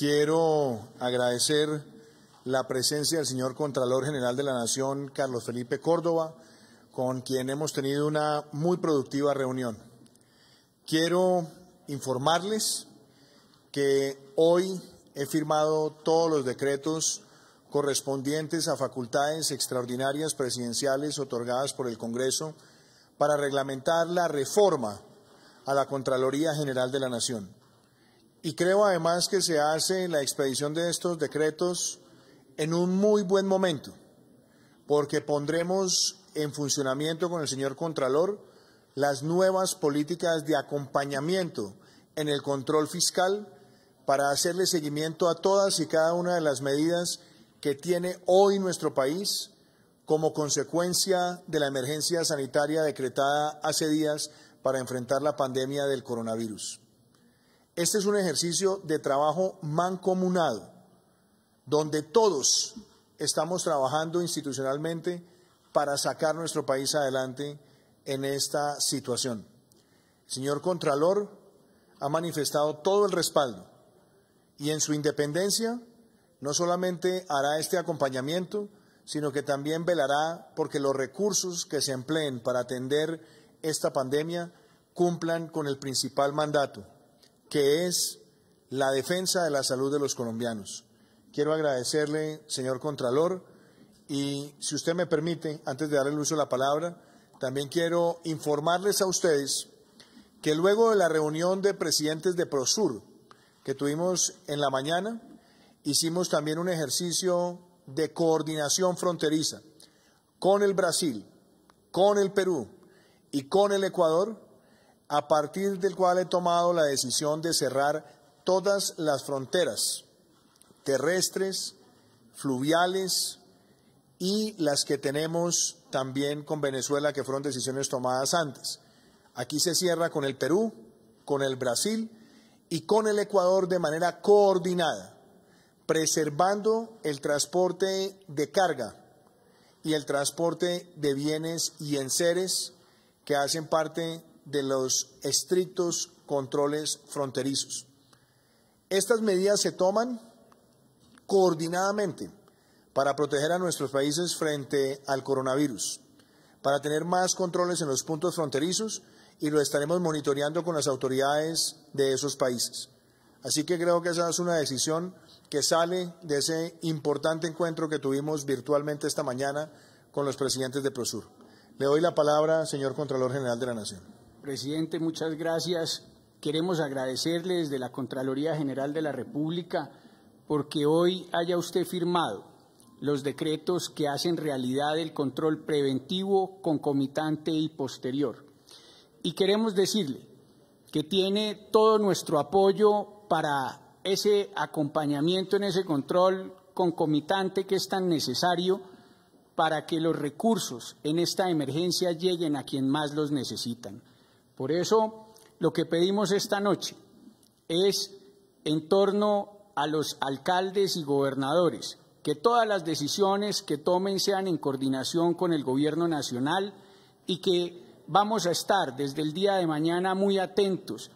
Quiero agradecer la presencia del señor Contralor General de la Nación, Carlos Felipe Córdoba, con quien hemos tenido una muy productiva reunión. Quiero informarles que hoy he firmado todos los decretos correspondientes a facultades extraordinarias presidenciales otorgadas por el Congreso para reglamentar la reforma a la Contraloría General de la Nación. Y creo además que se hace la expedición de estos decretos en un muy buen momento, porque pondremos en funcionamiento con el señor Contralor las nuevas políticas de acompañamiento en el control fiscal para hacerle seguimiento a todas y cada una de las medidas que tiene hoy nuestro país como consecuencia de la emergencia sanitaria decretada hace días para enfrentar la pandemia del coronavirus. Este es un ejercicio de trabajo mancomunado, donde todos estamos trabajando institucionalmente para sacar nuestro país adelante en esta situación. El señor Contralor ha manifestado todo el respaldo y en su independencia no solamente hará este acompañamiento, sino que también velará porque los recursos que se empleen para atender esta pandemia cumplan con el principal mandato, que es la defensa de la salud de los colombianos. Quiero agradecerle, señor Contralor, y si usted me permite, antes de darle el uso de la palabra, también quiero informarles a ustedes que luego de la reunión de presidentes de Prosur que tuvimos en la mañana, hicimos también un ejercicio de coordinación fronteriza con el Brasil, con el Perú y con el Ecuador a partir del cual he tomado la decisión de cerrar todas las fronteras terrestres, fluviales y las que tenemos también con Venezuela, que fueron decisiones tomadas antes. Aquí se cierra con el Perú, con el Brasil y con el Ecuador de manera coordinada, preservando el transporte de carga y el transporte de bienes y enseres que hacen parte de los estrictos controles fronterizos. Estas medidas se toman coordinadamente para proteger a nuestros países frente al coronavirus, para tener más controles en los puntos fronterizos y lo estaremos monitoreando con las autoridades de esos países. Así que creo que esa es una decisión que sale de ese importante encuentro que tuvimos virtualmente esta mañana con los presidentes de Prosur. Le doy la palabra, señor Contralor General de la Nación. Presidente, muchas gracias. Queremos agradecerle desde la Contraloría General de la República porque hoy haya usted firmado los decretos que hacen realidad el control preventivo, concomitante y posterior. Y queremos decirle que tiene todo nuestro apoyo para ese acompañamiento en ese control concomitante que es tan necesario para que los recursos en esta emergencia lleguen a quien más los necesitan. Por eso lo que pedimos esta noche es en torno a los alcaldes y gobernadores, que todas las decisiones que tomen sean en coordinación con el Gobierno Nacional y que vamos a estar desde el día de mañana muy atentos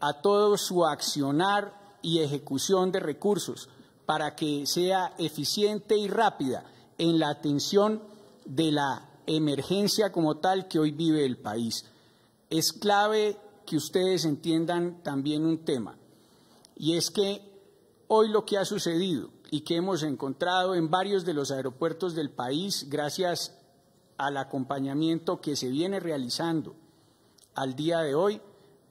a todo su accionar y ejecución de recursos para que sea eficiente y rápida en la atención de la emergencia como tal que hoy vive el país es clave que ustedes entiendan también un tema, y es que hoy lo que ha sucedido y que hemos encontrado en varios de los aeropuertos del país, gracias al acompañamiento que se viene realizando al día de hoy,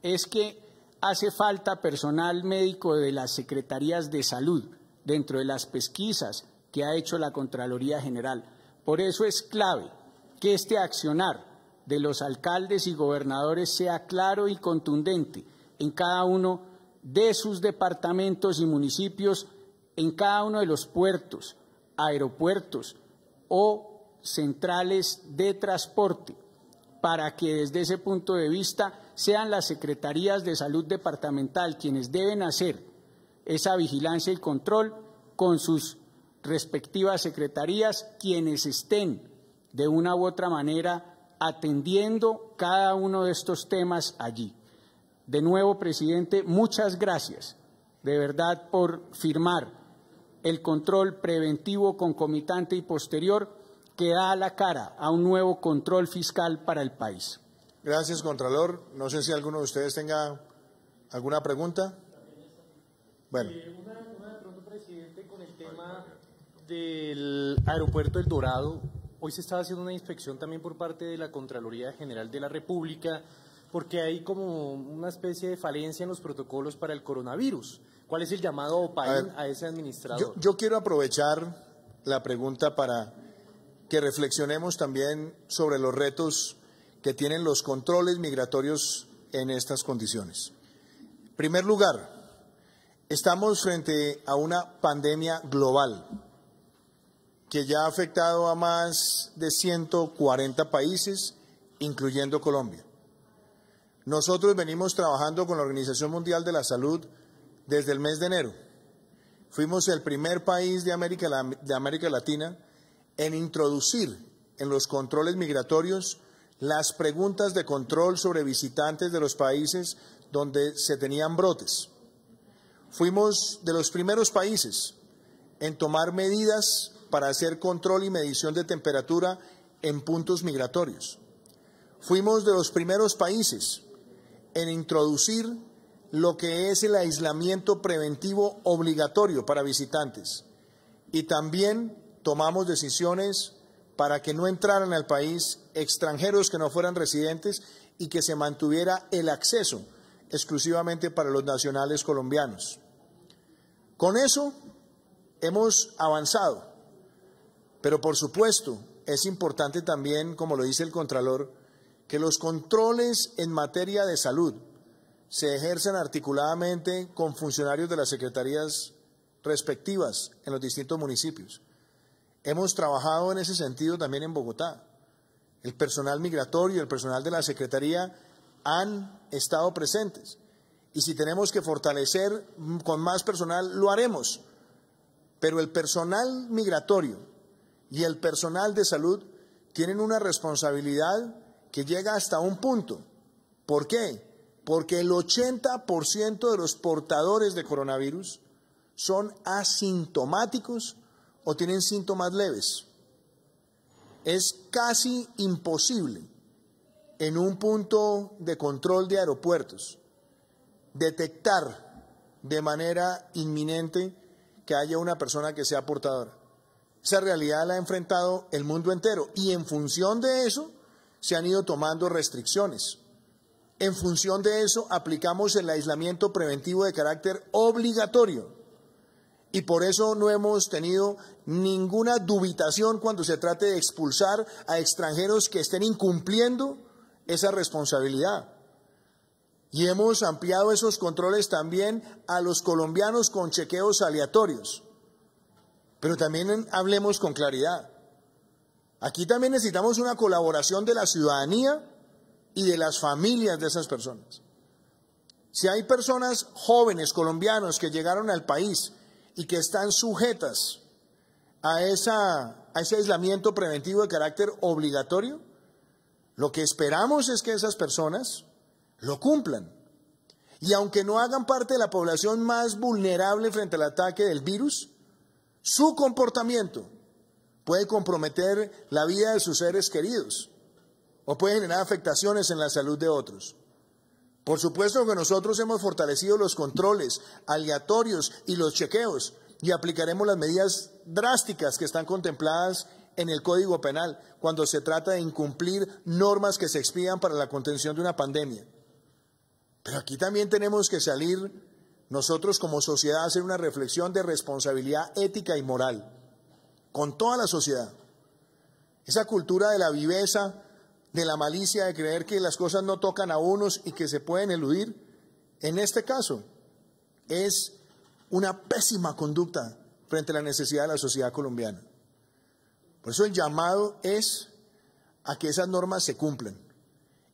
es que hace falta personal médico de las secretarías de salud dentro de las pesquisas que ha hecho la Contraloría General. Por eso es clave que este accionar de los alcaldes y gobernadores sea claro y contundente en cada uno de sus departamentos y municipios, en cada uno de los puertos, aeropuertos o centrales de transporte, para que desde ese punto de vista sean las secretarías de salud departamental quienes deben hacer esa vigilancia y control con sus respectivas secretarías, quienes estén de una u otra manera atendiendo cada uno de estos temas allí. De nuevo, presidente, muchas gracias de verdad por firmar el control preventivo, concomitante y posterior que da la cara a un nuevo control fiscal para el país. Gracias, Contralor. No sé si alguno de ustedes tenga alguna pregunta. Bueno. Eh, pregunta, presidente, con el tema del aeropuerto El Dorado. Hoy se está haciendo una inspección también por parte de la Contraloría General de la República porque hay como una especie de falencia en los protocolos para el coronavirus. ¿Cuál es el llamado a, ese administrador? Yo, yo quiero aprovechar la pregunta para que reflexionemos también sobre los retos que tienen los controles migratorios en estas condiciones. En primer lugar, estamos frente a una pandemia global que ya ha afectado a más de 140 países, incluyendo Colombia. Nosotros venimos trabajando con la Organización Mundial de la Salud desde el mes de enero. Fuimos el primer país de América, Latina en introducir en los controles migratorios las preguntas de control sobre visitantes de los países donde se tenían brotes. Fuimos de los primeros países en tomar medidas para hacer control y medición de temperatura en puntos migratorios. Fuimos de los primeros países en introducir lo que es el aislamiento preventivo obligatorio para visitantes y también tomamos decisiones para que no entraran al país extranjeros que no fueran residentes y que se mantuviera el acceso exclusivamente para los nacionales colombianos. Con eso hemos avanzado pero por supuesto, es importante también, como lo dice el Contralor, que los controles en materia de salud se ejercen articuladamente con funcionarios de las secretarías respectivas en los distintos municipios. Hemos trabajado en ese sentido también en Bogotá. El personal migratorio y el personal de la Secretaría han estado presentes. Y si tenemos que fortalecer con más personal, lo haremos. Pero el personal migratorio y el personal de salud tienen una responsabilidad que llega hasta un punto. ¿Por qué? Porque el 80% de los portadores de coronavirus son asintomáticos o tienen síntomas leves. Es casi imposible en un punto de control de aeropuertos detectar de manera inminente que haya una persona que sea portadora. Esa realidad la ha enfrentado el mundo entero y en función de eso se han ido tomando restricciones. En función de eso aplicamos el aislamiento preventivo de carácter obligatorio y por eso no hemos tenido ninguna dubitación cuando se trate de expulsar a extranjeros que estén incumpliendo esa responsabilidad. Y hemos ampliado esos controles también a los colombianos con chequeos aleatorios. Pero también hablemos con claridad. Aquí también necesitamos una colaboración de la ciudadanía y de las familias de esas personas. Si hay personas jóvenes colombianos que llegaron al país y que están sujetas a, a ese aislamiento preventivo de carácter obligatorio, lo que esperamos es que esas personas lo cumplan. Y aunque no hagan parte de la población más vulnerable frente al ataque del virus, su comportamiento puede comprometer la vida de sus seres queridos o puede generar afectaciones en la salud de otros. Por supuesto que nosotros hemos fortalecido los controles aleatorios y los chequeos y aplicaremos las medidas drásticas que están contempladas en el Código Penal cuando se trata de incumplir normas que se expidan para la contención de una pandemia. Pero aquí también tenemos que salir nosotros como sociedad hacer una reflexión de responsabilidad ética y moral con toda la sociedad. Esa cultura de la viveza, de la malicia, de creer que las cosas no tocan a unos y que se pueden eludir, en este caso es una pésima conducta frente a la necesidad de la sociedad colombiana. Por eso el llamado es a que esas normas se cumplan.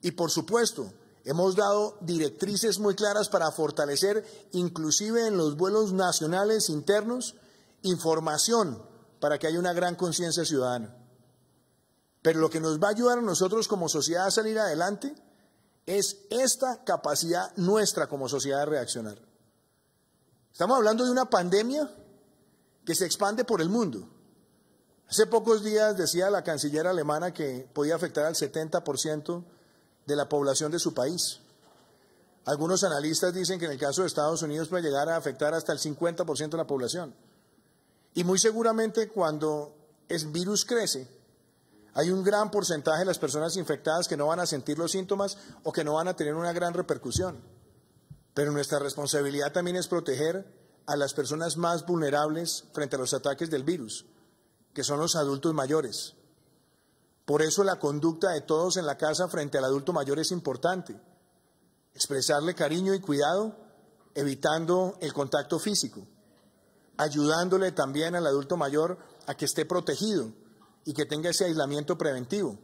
Y por supuesto, Hemos dado directrices muy claras para fortalecer, inclusive en los vuelos nacionales internos, información para que haya una gran conciencia ciudadana. Pero lo que nos va a ayudar a nosotros como sociedad a salir adelante es esta capacidad nuestra como sociedad de reaccionar. Estamos hablando de una pandemia que se expande por el mundo. Hace pocos días decía la canciller alemana que podía afectar al 70% de la población de su país. Algunos analistas dicen que en el caso de Estados Unidos puede llegar a afectar hasta el 50% de la población. Y muy seguramente cuando el virus crece, hay un gran porcentaje de las personas infectadas que no van a sentir los síntomas o que no van a tener una gran repercusión. Pero nuestra responsabilidad también es proteger a las personas más vulnerables frente a los ataques del virus, que son los adultos mayores, por eso la conducta de todos en la casa frente al adulto mayor es importante. Expresarle cariño y cuidado, evitando el contacto físico, ayudándole también al adulto mayor a que esté protegido y que tenga ese aislamiento preventivo,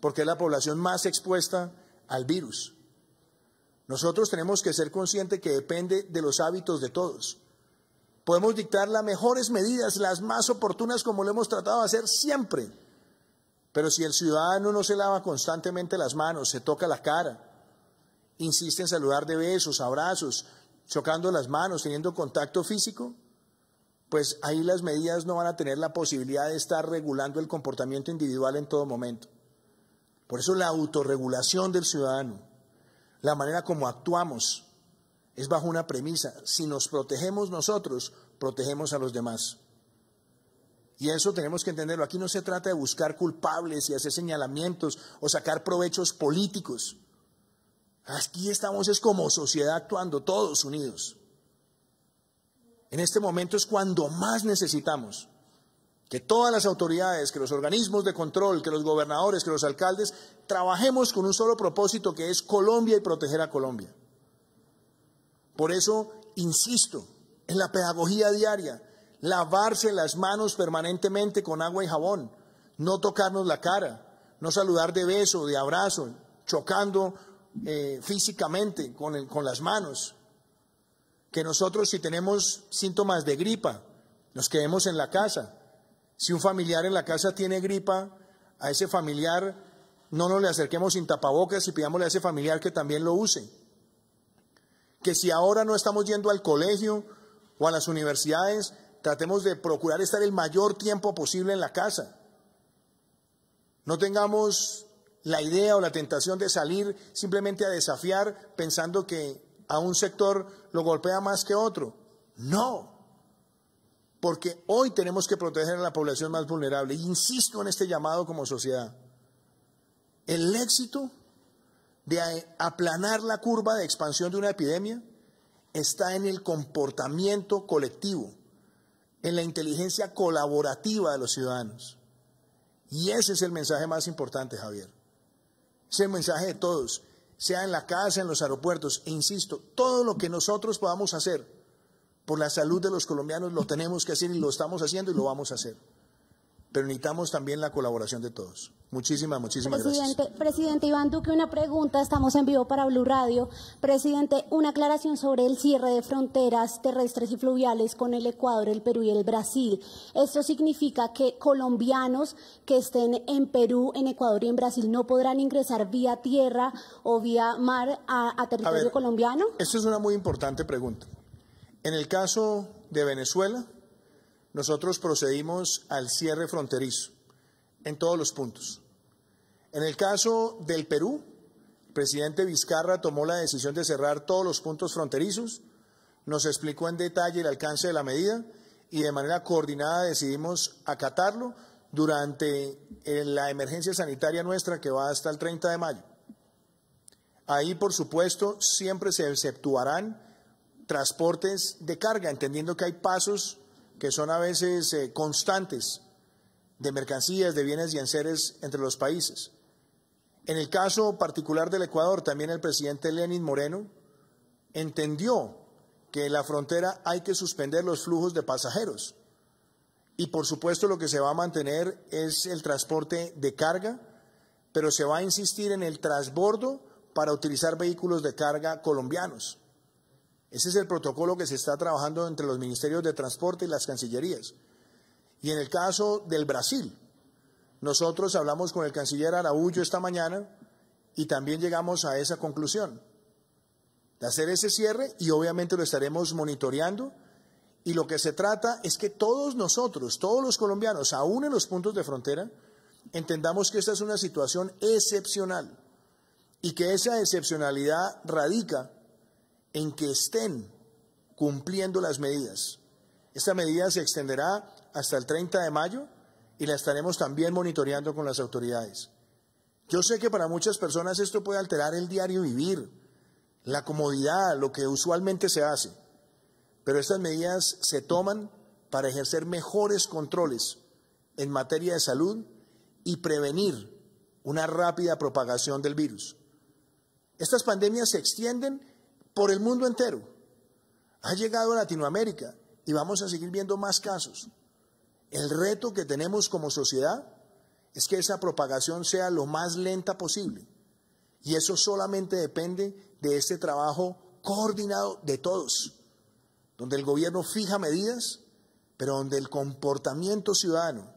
porque es la población más expuesta al virus. Nosotros tenemos que ser conscientes que depende de los hábitos de todos. Podemos dictar las mejores medidas, las más oportunas, como lo hemos tratado de hacer siempre pero si el ciudadano no se lava constantemente las manos, se toca la cara, insiste en saludar de besos, abrazos, chocando las manos, teniendo contacto físico, pues ahí las medidas no van a tener la posibilidad de estar regulando el comportamiento individual en todo momento. Por eso la autorregulación del ciudadano, la manera como actuamos, es bajo una premisa. Si nos protegemos nosotros, protegemos a los demás. Y eso tenemos que entenderlo. Aquí no se trata de buscar culpables y hacer señalamientos o sacar provechos políticos. Aquí estamos es como sociedad actuando todos unidos. En este momento es cuando más necesitamos que todas las autoridades, que los organismos de control, que los gobernadores, que los alcaldes, trabajemos con un solo propósito que es Colombia y proteger a Colombia. Por eso, insisto, en la pedagogía diaria, lavarse las manos permanentemente con agua y jabón, no tocarnos la cara, no saludar de beso, de abrazo, chocando eh, físicamente con, con las manos. Que nosotros si tenemos síntomas de gripa, nos quedemos en la casa. Si un familiar en la casa tiene gripa, a ese familiar no nos le acerquemos sin tapabocas y pidámosle a ese familiar que también lo use. Que si ahora no estamos yendo al colegio o a las universidades, Tratemos de procurar estar el mayor tiempo posible en la casa. No tengamos la idea o la tentación de salir simplemente a desafiar pensando que a un sector lo golpea más que otro. No, porque hoy tenemos que proteger a la población más vulnerable. insisto en este llamado como sociedad. El éxito de aplanar la curva de expansión de una epidemia está en el comportamiento colectivo en la inteligencia colaborativa de los ciudadanos. Y ese es el mensaje más importante, Javier. Es el mensaje de todos, sea en la casa, en los aeropuertos, e insisto, todo lo que nosotros podamos hacer por la salud de los colombianos lo tenemos que hacer y lo estamos haciendo y lo vamos a hacer pero necesitamos también la colaboración de todos. Muchísimas, muchísimas gracias. Presidente Iván Duque, una pregunta. Estamos en vivo para Blue Radio. Presidente, una aclaración sobre el cierre de fronteras terrestres y fluviales con el Ecuador, el Perú y el Brasil. ¿Esto significa que colombianos que estén en Perú, en Ecuador y en Brasil no podrán ingresar vía tierra o vía mar a, territorio colombiano? Esta es una muy importante pregunta. En el caso de Venezuela, nosotros procedimos al cierre fronterizo en todos los puntos. En el caso del Perú, el presidente Vizcarra tomó la decisión de cerrar todos los puntos fronterizos, nos explicó en detalle el alcance de la medida y de manera coordinada decidimos acatarlo durante la emergencia sanitaria nuestra que va hasta el 30 de mayo. Ahí, por supuesto, siempre se exceptuarán transportes de carga, entendiendo que hay pasos que son a veces eh, constantes de mercancías, de bienes y enseres entre los países. En el caso particular del Ecuador, también el presidente Lenín Moreno entendió que en la frontera hay que suspender los flujos de pasajeros. Y por supuesto lo que se va a mantener es el transporte de carga, pero se va a insistir en el transbordo para utilizar vehículos de carga colombianos. Ese es el protocolo que se está trabajando entre los ministerios de transporte y las cancillerías. Y en el caso del Brasil, nosotros hablamos con el canciller Araújo esta mañana y también llegamos a esa conclusión de hacer ese cierre y obviamente lo estaremos monitoreando. Y lo que se trata es que todos nosotros, todos los colombianos, aún en los puntos de frontera, entendamos que esta es una situación excepcional y que esa excepcionalidad radica en que estén cumpliendo las medidas. Esta medida se extenderá hasta el 30 de mayo y la estaremos también monitoreando con las autoridades. Yo sé que para muchas personas esto puede alterar el diario vivir, la comodidad, lo que usualmente se hace, pero estas medidas se toman para ejercer mejores controles en materia de salud y prevenir una rápida propagación del virus. Estas pandemias se extienden por el mundo entero. Ha llegado a Latinoamérica y vamos a seguir viendo más casos. El reto que tenemos como sociedad es que esa propagación sea lo más lenta posible. Y eso solamente depende de este trabajo coordinado de todos, donde el gobierno fija medidas, pero donde el comportamiento ciudadano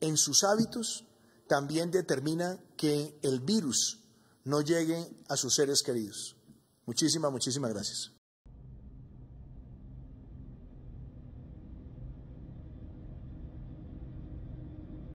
en sus hábitos también determina que el virus no llegue a sus seres queridos. Muchísimas, muchísimas gracias.